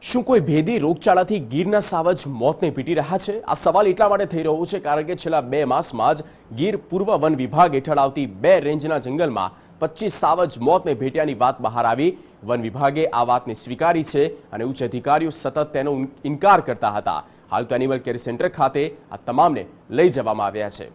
શું કોઈ ભેદી રોગચાળાથી ગીરના સાવજ મોતને પીટી રહ્યા છે આ સવાલ એટલા માટે થઈ રહ્યો છે કારણ કે છેલ્લા બે માસમાં જ ગીર પૂર્વ વન વિભાગ હેઠળ આવતી બે રેન્જના જંગલમાં પચીસ સાવજ મોતને ભેટ્યાની વાત બહાર આવી વન વિભાગે આ વાતને સ્વીકારી છે અને ઉચ્ચ અધિકારીઓ સતત તેનો ઇનકાર કરતા હતા હાલ તો એનિમલ કેર સેન્ટર ખાતે આ તમામને લઈ જવામાં આવ્યા છે